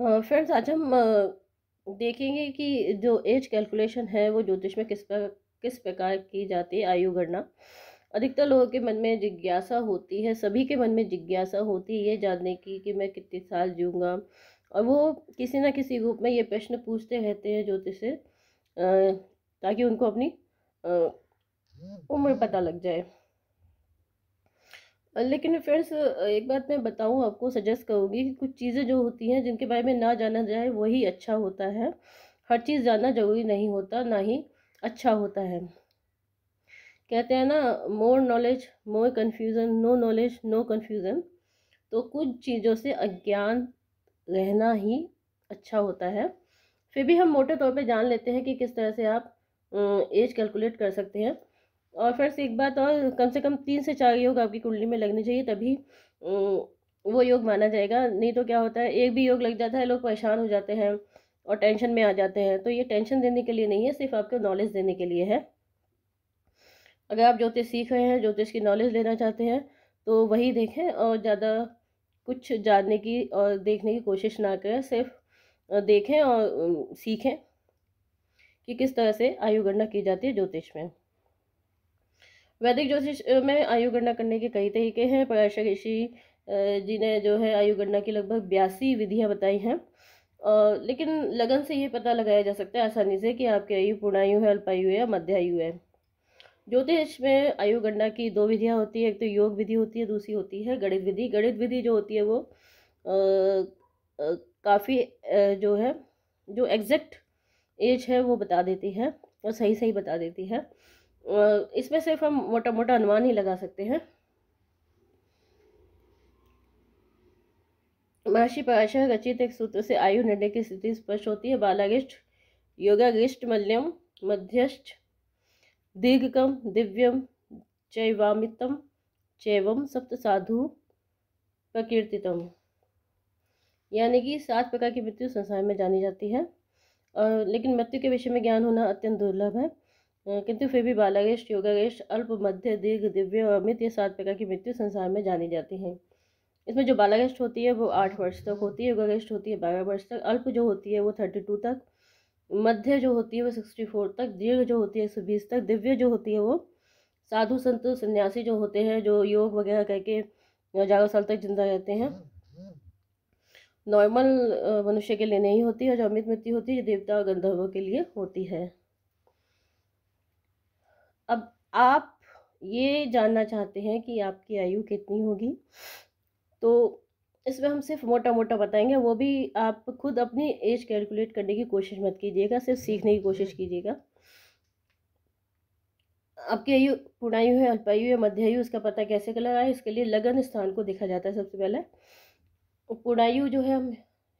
friends आज हम देखेंगे कि जो एज कैलकुलेशन है वो ज्योतिष में किस पर किस प्रकार की जाती है आयु गणना अधिकतर लोगों के मन में जिज्ञासा होती है सभी के मन में जिज्ञासा होती है ये जानने की कि मैं कितने साल जीऊँगा और वो किसी ना किसी रूप में ये प्रश्न पूछते रहते हैं ज्योतिष से ताकि उनको अपनी उम्र पता लग जाए लेकिन फ्रेंड्स एक बात मैं बताऊँ आपको सजेस्ट करूँगी कि कुछ चीज़ें जो होती हैं जिनके बारे में ना जाना जाए वही अच्छा होता है हर चीज़ जानना ज़रूरी नहीं होता ना ही अच्छा होता है कहते हैं ना more knowledge more confusion no knowledge no confusion तो कुछ चीज़ों से अज्ञान रहना ही अच्छा होता है फिर भी हम मोटे तौर पे जान लेते हैं कि किस तरह से आप एज कैलकुलेट कर सकते हैं और फिर से एक बात और कम से कम तीन से चार योग आपकी कुंडली में लगने चाहिए तभी वो योग माना जाएगा नहीं तो क्या होता है एक भी योग लग जाता है लोग परेशान हो जाते हैं और टेंशन में आ जाते हैं तो ये टेंशन देने के लिए नहीं है सिर्फ आपको नॉलेज देने के लिए है अगर आप ज्योतिष सीख रहे हैं ज्योतिष की नॉलेज लेना चाहते हैं तो वही देखें और ज़्यादा कुछ जानने की और देखने की कोशिश ना करें सिर्फ देखें और सीखें कि किस तरह से आयु गणना की जाती है ज्योतिष में वैदिक ज्योतिष में आयु गणना करने के कई तरीके हैं प्रकाशक ऋषि जी ने जो है आयु गणना की लगभग बयासी विधियाँ बताई हैं और लेकिन लगन से ये पता लगाया जा सकता है आसानी से कि आपकी आयु पूर्णायु है अल्पायु है या मध्यायु है ज्योतिष में आयु गणना की दो विधियाँ होती है एक तो योग विधि होती है दूसरी होती है गणित विधि गणित विधि जो होती है वो काफ़ी जो है जो एग्जैक्ट एज है वो बता देती है और सही सही बता देती है इसमें सिर्फ हम मोटा मोटा अनुमान ही लगा सकते हैं महर्षि पराशर रचित एक सूत्र से आयु निर्णय की स्थिति स्पष्ट होती है बालागिष्ट योगागिष्ट मल्यम मध्यस्थ दीर्घकम दिव्यम चैवामितम चैवम सप्त साधु प्रकीर्तितम यानी कि सात प्रकार की मृत्यु संसार में जानी जाती है और लेकिन मृत्यु के विषय में ज्ञान होना अत्यंत दुर्लभ है किंतु फिर भी बालागेश योगागेश अल्प मध्य दीर्घ दिव्य और अमित ये सात प्रकार की मृत्यु संसार में जानी जाती हैं इसमें जो बालागेष्ट होती है वो आठ वर्ष तक होती है योगागेष्ट होती है बारह वर्ष तक अल्प जो होती है वो थर्टी टू तक मध्य जो होती है वो सिक्सटी फोर तक दीर्घ जो होती है एक सौ बीस तक दिव्य जो होती है वो साधु संत सन्यासी जो होते हैं जो योग वगैरह करके हजारों साल तक जिंदा रहते हैं नॉर्मल मनुष्य के लिए नहीं होती है जो अमित मृत्यु होती है देवता और गंधर्वों के लिए होती है अब आप ये जानना चाहते हैं कि आपकी आयु कितनी होगी तो इसमें हम सिर्फ मोटा मोटा बताएंगे वो भी आप खुद अपनी एज कैलकुलेट करने की कोशिश मत कीजिएगा सिर्फ सीखने की कोशिश कीजिएगा आपकी आयु पूर्णायु है अल्पायु है मध्यायु इसका पता कैसे आए इसके लिए लगन स्थान को देखा जाता है सबसे पहले पूर्णायु जो है हम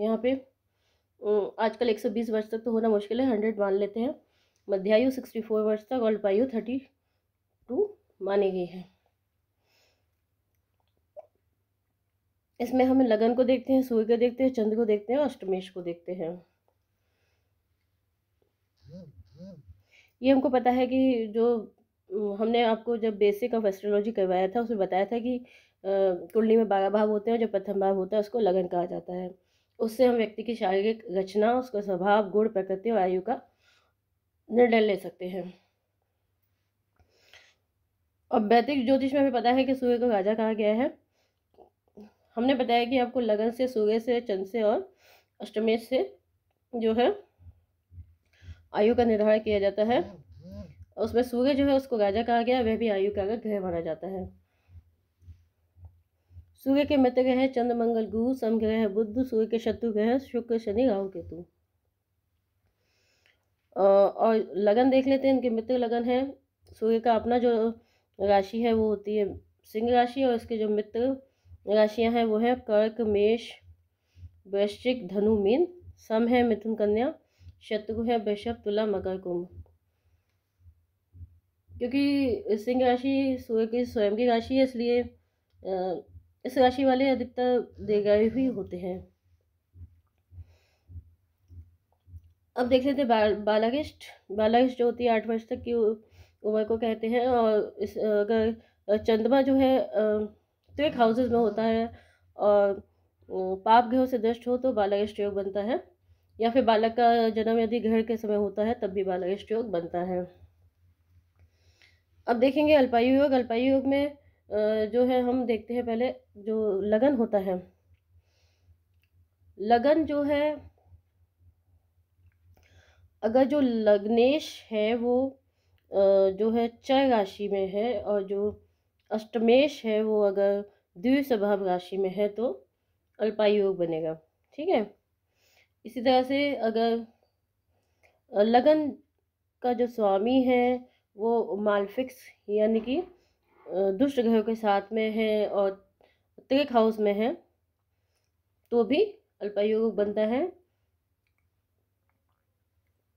यहाँ पे आजकल 120 वर्ष तक तो होना मुश्किल है हंड्रेड मान लेते हैं मध्यायु सिक्सटी फोर वर्ष तक अल्पायु थर्टी टू मानी गई है इसमें हम लगन को देखते हैं सूर्य को देखते हैं चंद्र को देखते हैं और अष्टमेश को देखते हैं ये हमको पता है कि जो हमने आपको जब बेसिक ऑफ एस्ट्रोलॉजी करवाया था उसमें बताया था कि कुंडली में बारह भाव होते हैं जो प्रथम भाव होता है उसको लगन कहा जाता है उससे हम व्यक्ति की शारीरिक रचना उसका स्वभाव गुण प्रकृति और आयु का निर्णय ले सकते हैं अब वैदिक ज्योतिष में भी पता है कि सूर्य को राजा कहा गया है हमने बताया कि आपको लगन से सूर्य से चंद से और अष्टमेश से जो है आयु का निर्धारण किया जाता है उसमें सूर्य जो है उसको राजा कहा गया वह भी आयु का अगर ग्रह माना जाता है सूर्य के मित्र ग्रह चंद्र मंगल गुरु सम ग्रह बुद्ध सूर्य के शत्रु ग्रह शुक्र शनि राहु केतु और लगन देख लेते हैं इनके मित्र लगन है सूर्य का अपना जो राशि है वो होती है सिंह राशि और इसके जो मित्र राशियां हैं वो है कर्क मेष वृश्चिक धनु मीन सम है मिथुन कन्या शत्रु है वृषभ तुला मकर कुंभ क्योंकि सिंह राशि सूर्य की स्वयं की राशि है इसलिए इस राशि वाले अधिकतर देगा ही होते हैं अब देख लेते हैं बालागिस्ट बालागिस्ट जो होती है आठ वर्ष तक की उम्र को कहते हैं और इस अगर चंद्रमा जो है ट्वेक हाउसेज में होता है और पाप ग्रह से दृष्ट हो तो बालागिस्ट योग बनता है या फिर बालक का जन्म यदि घर के समय होता है तब भी बालागिष्ट योग बनता है अब देखेंगे अल्पायु योग अल्पायु योग में जो है हम देखते हैं पहले जो लगन होता है लगन जो है अगर जो लग्नेश है वो जो है चय राशि में है और जो अष्टमेश है वो अगर द्विस्वभाव राशि में है तो अल्पायोग बनेगा ठीक है इसी तरह से अगर लगन का जो स्वामी है वो मालफिक्स यानी कि दुष्ट ग्रहों के साथ में है और त्रिक हाउस में है तो भी अल्पायोग बनता है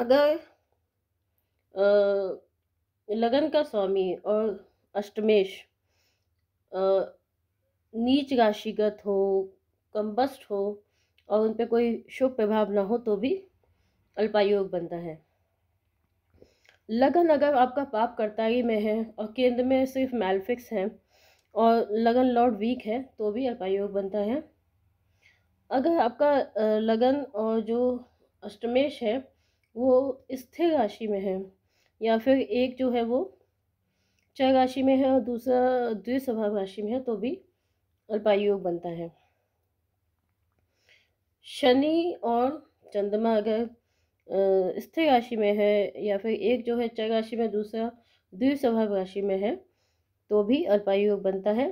अगर लगन का स्वामी और अष्टमेश नीच राशिगत हो कम्बस्ट हो और उन पर कोई शुभ प्रभाव ना हो तो भी अल्पायोग बनता है लगन अगर आपका पाप कर्ताई में है और केंद्र में सिर्फ मैलफिक्स है और लगन लॉर्ड वीक है तो भी अल्पायोग बनता है अगर आपका लगन और जो अष्टमेश है वो स्थिर राशि में है या फिर एक जो है वो चय राशि में है और दूसरा द्विस्वभाव राशि में है तो भी अल्पायोग बनता है शनि और चंद्रमा अगर स्थिर राशि में है या फिर एक जो है चय राशि में दूसरा द्विस्वभाव राशि में है तो भी अल्पायुग बनता है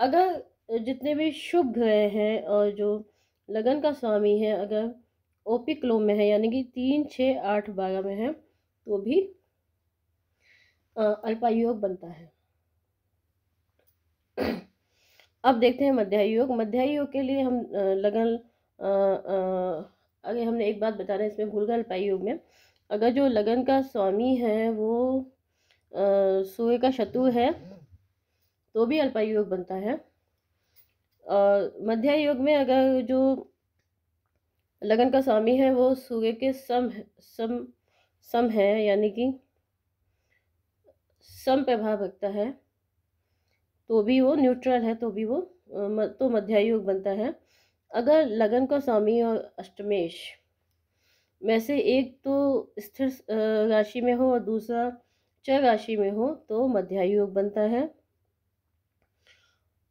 अगर जितने भी शुभ ग्रह हैं और जो लगन का स्वामी है अगर ओपिक लोब में है यानी कि तीन छः आठ बारह में है तो भी अल्पायुग बनता है अब देखते हैं मध्यायुग मध्यायुग के लिए हम लगन अगर हमने एक बात बताना इसमें भूल गए अल्पायुयोग में अगर जो लगन का स्वामी है वो सूर्य का शत्रु है तो भी अल्पायुग बनता है और मध्यायुग में अगर जो लगन का स्वामी है वो सूर्य के सम सम सम है यानी कि सम प्रभाव रखता है तो भी वो न्यूट्रल है तो भी वो तो मध्यायुग बनता है अगर लगन का स्वामी और अष्टमेश में से एक तो स्थिर राशि में हो और दूसरा चर राशि में हो तो मध्यायुग बनता है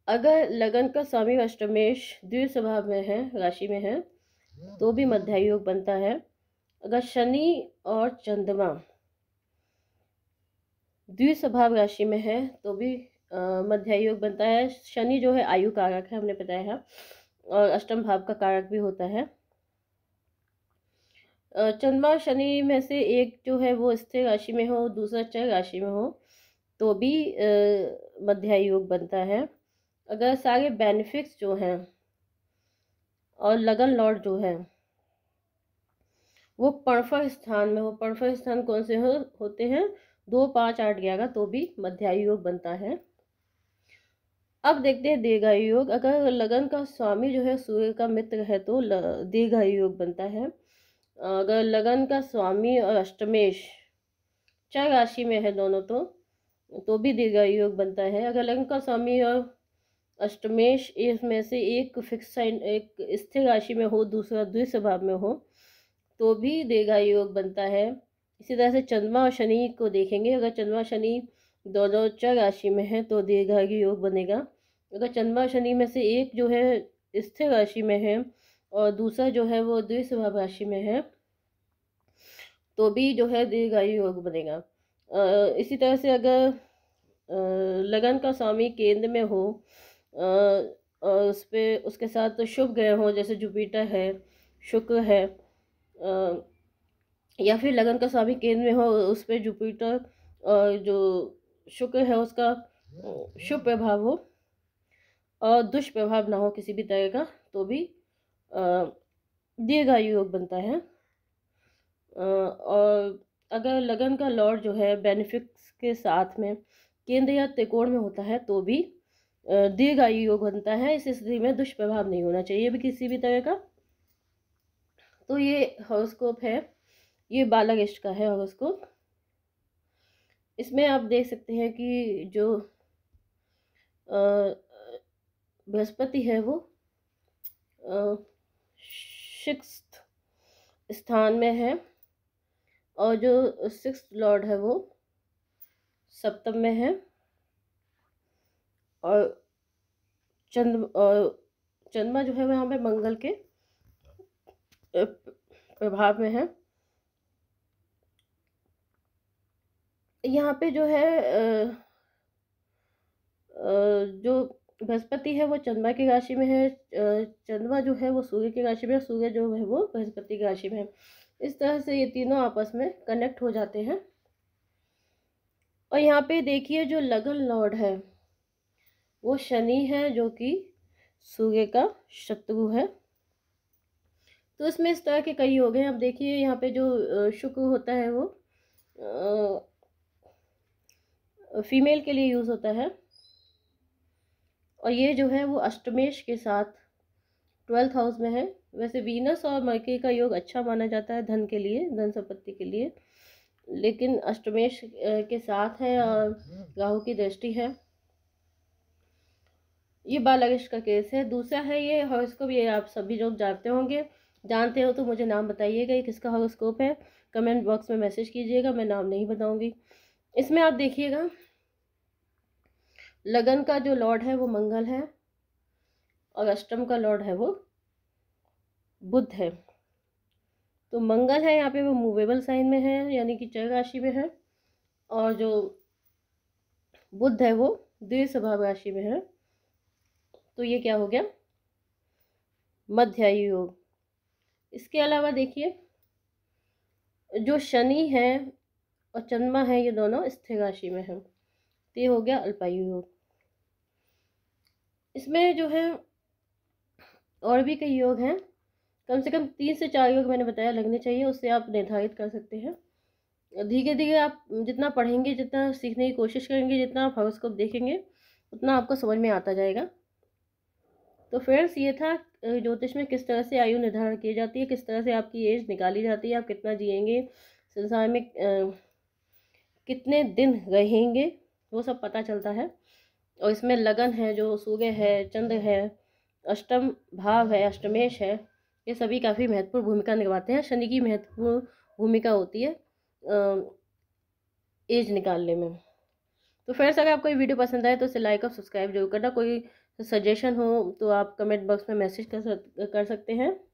अगर लगन का स्वामी अष्टमेश द्वि स्वभाव में है राशि में है तो भी योग बनता है अगर शनि और चंद्रमा द्विस्वभाव राशि में है तो भी योग बनता है शनि जो है आयु कारक है हमने बताया है और अष्टम भाव का कारक भी होता है चंद्रमा शनि में से एक जो है वो स्थिर राशि में हो दूसरा चर राशि में हो तो भी योग बनता है अगर सारे बेनिफिट्स जो हैं और लगन लॉर्ड जो है वो पणफा स्थान में वो पणफा स्थान कौन से हो होते हैं दो पाँच आठ ग्यारह तो भी मध्यायु योग बनता है अब देखते हैं दीर्घायु योग अगर लगन का स्वामी जो है सूर्य का मित्र है तो दीर्घायु योग बनता है अगर लगन का स्वामी और अष्टमेश चार राशि में है दोनों तो तो भी दीर्घायु योग बनता है अगर लगन का स्वामी और अष्टमेश इसमें से एक फिक्स साइन एक स्थिर राशि में हो दूसरा द्विस्वभाव में हो तो भी देगा योग बनता है इसी तरह से चंद्रमा और शनि को देखेंगे अगर चंद्रमा शनि दोनों चर राशि में है तो दीर्घायु योग बनेगा अगर चंद्रमा शनि में से एक जो है स्थिर राशि में है और दूसरा जो है वो द्विस्वभाव राशि में है तो भी जो है दीर्घायु योग बनेगा इसी तरह से अगर लगन का स्वामी केंद्र में हो उस पर उसके साथ शुभ ग्रह हों जैसे जुपिटर है शुक्र है या फिर लगन का स्वामी केंद्र में हो उस पर जुपिटर और जो शुक्र है उसका शुभ प्रभाव हो और दुष्प्रभाव ना हो किसी भी तरह का तो भी दीर्घायु योग बनता है और अगर लगन का लॉर्ड जो है बेनिफिट्स के साथ में केंद्र या त्रिकोण में होता है तो भी दीर्घायु योग बनता है इस स्थिति में दुष्प्रभाव नहीं होना चाहिए भी किसी भी तरह का तो ये हॉरोस्कोप है ये इष्ट का है हॉरोस्कोप इसमें आप देख सकते हैं कि जो बृहस्पति है वो सिक्स स्थान में है और जो सिक्स लॉर्ड है वो सप्तम में है और चंद और चंद्रमा जो है वह यहाँ पे मंगल के प्रभाव में है यहाँ पे जो है जो बृहस्पति है वो चंद्रमा की राशि में है चंद्रमा जो है वो सूर्य की राशि में सूर्य जो है वो बृहस्पति की राशि में है इस तरह से ये तीनों आपस में कनेक्ट हो जाते हैं और यहाँ पे देखिए जो लगन लॉर्ड है वो शनि है जो कि सूर्य का शत्रु है तो इसमें इस तरह के कई योग हैं अब देखिए यहाँ पे जो शुक्र होता है वो फीमेल के लिए यूज़ होता है और ये जो है वो अष्टमेश के साथ ट्वेल्थ हाउस में है वैसे वीनस और मर्के का योग अच्छा माना जाता है धन के लिए धन संपत्ति के लिए लेकिन अष्टमेश के साथ है और राहु की दृष्टि है ये बाल लगेश का केस है दूसरा है ये हॉरस्कोप ये आप सभी लोग जानते होंगे जानते हो तो मुझे नाम बताइएगा ये किसका हॉरस्कोप है कमेंट बॉक्स में मैसेज कीजिएगा मैं नाम नहीं बताऊंगी इसमें आप देखिएगा लगन का जो लॉर्ड है वो मंगल है और अष्टम का लॉर्ड है वो बुद्ध है तो मंगल है यहाँ पे वो मूवेबल साइन में है यानी कि चय राशि में है और जो बुद्ध है वो द्वि स्वभाव राशि में है तो ये क्या हो गया मध्यायु योग इसके अलावा देखिए जो शनि है और चंद्रमा है ये दोनों स्थिर राशि में है तो ये हो गया अल्पायु योग इसमें जो है और भी कई योग हैं कम से कम तीन से चार योग मैंने बताया लगने चाहिए उससे आप निर्धारित कर सकते हैं धीरे धीरे आप जितना पढ़ेंगे जितना सीखने की कोशिश करेंगे जितना आप हॉरोस्कोप देखेंगे उतना आपको समझ में आता जाएगा तो फ्रेंड्स ये था ज्योतिष में किस तरह से आयु निर्धारण की जाती है किस तरह से आपकी एज निकाली जाती है आप कितना जिएंगे संसार में कितने दिन रहेंगे वो सब पता चलता है और इसमें लगन है जो सूर्य है चंद्र है अष्टम भाव है अष्टमेश है ये सभी काफ़ी महत्वपूर्ण भूमिका निभाते हैं शनि की महत्वपूर्ण भूमिका होती है एज निकालने में तो फ्रेंड्स अगर आपको ये वीडियो पसंद आए तो इसे लाइक और सब्सक्राइब जरूर करना कोई सजेशन हो तो आप कमेंट बॉक्स में मैसेज कर सकते हैं